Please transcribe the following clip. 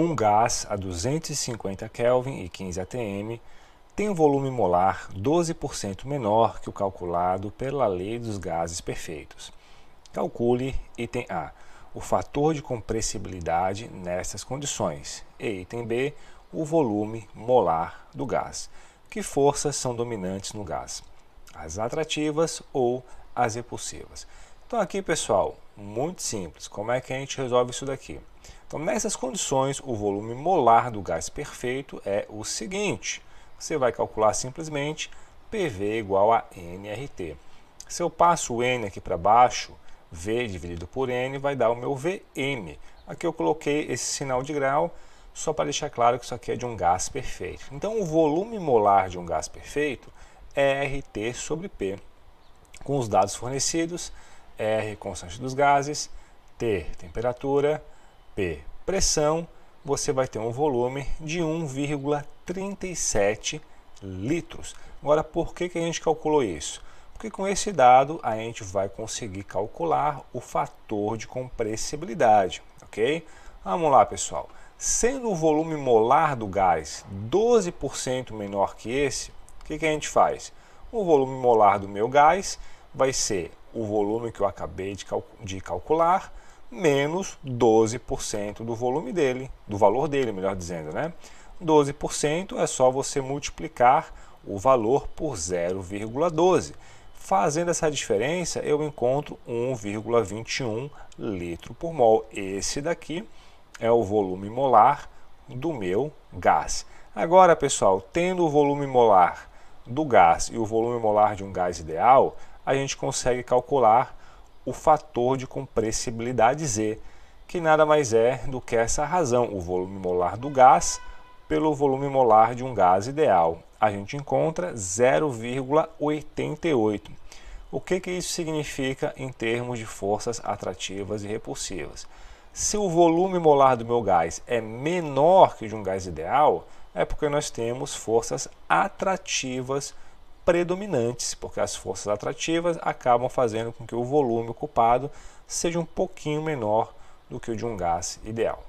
Um gás a 250 Kelvin e 15 atm tem um volume molar 12% menor que o calculado pela lei dos gases perfeitos. Calcule item A, o fator de compressibilidade nestas condições, e item B, o volume molar do gás. Que forças são dominantes no gás? As atrativas ou as repulsivas? Então aqui, pessoal, muito simples. Como é que a gente resolve isso daqui? Então, nessas condições, o volume molar do gás perfeito é o seguinte. Você vai calcular simplesmente PV igual a nRT. Se eu passo o N aqui para baixo, V dividido por N vai dar o meu Vm. Aqui eu coloquei esse sinal de grau só para deixar claro que isso aqui é de um gás perfeito. Então, o volume molar de um gás perfeito é RT sobre P. Com os dados fornecidos, R, constante dos gases, T, temperatura, P, pressão, você vai ter um volume de 1,37 litros. Agora, por que, que a gente calculou isso? Porque com esse dado a gente vai conseguir calcular o fator de compressibilidade, ok? Vamos lá, pessoal. Sendo o volume molar do gás 12% menor que esse, o que, que a gente faz? O volume molar do meu gás vai ser o volume que eu acabei de, de calcular menos 12% do volume dele, do valor dele, melhor dizendo, né? 12% é só você multiplicar o valor por 0,12. Fazendo essa diferença, eu encontro 1,21 litro por mol. Esse daqui é o volume molar do meu gás. Agora, pessoal, tendo o volume molar do gás e o volume molar de um gás ideal, a gente consegue calcular o fator de compressibilidade Z, que nada mais é do que essa razão, o volume molar do gás pelo volume molar de um gás ideal. A gente encontra 0,88. O que, que isso significa em termos de forças atrativas e repulsivas? Se o volume molar do meu gás é menor que o de um gás ideal, é porque nós temos forças atrativas predominantes, porque as forças atrativas acabam fazendo com que o volume ocupado seja um pouquinho menor do que o de um gás ideal.